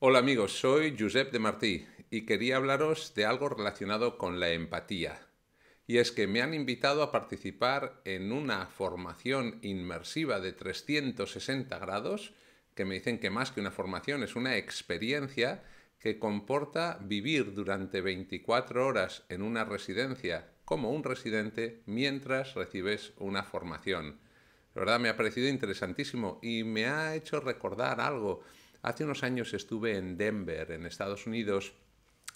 Hola amigos, soy Josep de Martí y quería hablaros de algo relacionado con la empatía. Y es que me han invitado a participar en una formación inmersiva de 360 grados, que me dicen que más que una formación es una experiencia que comporta vivir durante 24 horas en una residencia como un residente mientras recibes una formación. La verdad me ha parecido interesantísimo y me ha hecho recordar algo Hace unos años estuve en Denver, en Estados Unidos,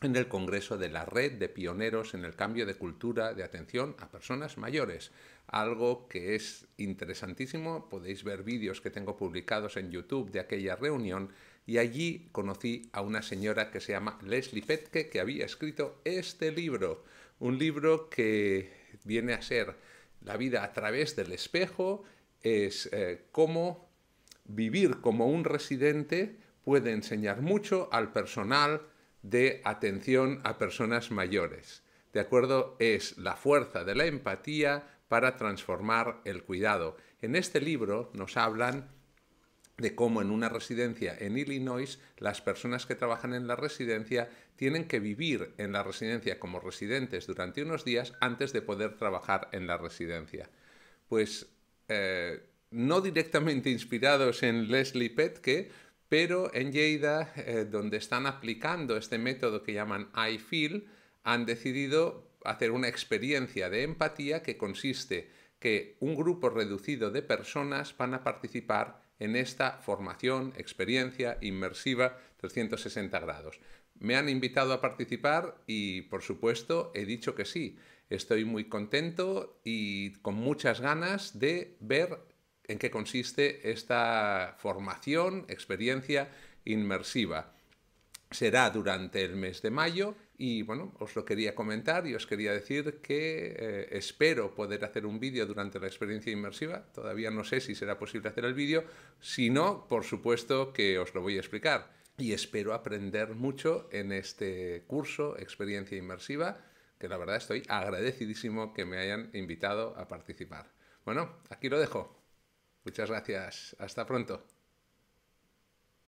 en el Congreso de la Red de Pioneros en el Cambio de Cultura de Atención a Personas Mayores, algo que es interesantísimo. Podéis ver vídeos que tengo publicados en YouTube de aquella reunión y allí conocí a una señora que se llama Leslie Petke que había escrito este libro, un libro que viene a ser La vida a través del espejo, es eh, cómo vivir como un residente puede enseñar mucho al personal de atención a personas mayores. ¿De acuerdo? Es la fuerza de la empatía para transformar el cuidado. En este libro nos hablan de cómo en una residencia en Illinois las personas que trabajan en la residencia tienen que vivir en la residencia como residentes durante unos días antes de poder trabajar en la residencia. Pues eh, no directamente inspirados en Leslie Petke, pero en Lleida, eh, donde están aplicando este método que llaman iFeel, Feel, han decidido hacer una experiencia de empatía que consiste que un grupo reducido de personas van a participar en esta formación, experiencia inmersiva 360 grados. Me han invitado a participar y por supuesto he dicho que sí. Estoy muy contento y con muchas ganas de ver en qué consiste esta formación, experiencia inmersiva. Será durante el mes de mayo y bueno, os lo quería comentar y os quería decir que eh, espero poder hacer un vídeo durante la experiencia inmersiva. Todavía no sé si será posible hacer el vídeo. Si no, por supuesto que os lo voy a explicar. Y espero aprender mucho en este curso, experiencia inmersiva, que la verdad estoy agradecidísimo que me hayan invitado a participar. Bueno, aquí lo dejo. Muchas gracias. Hasta pronto.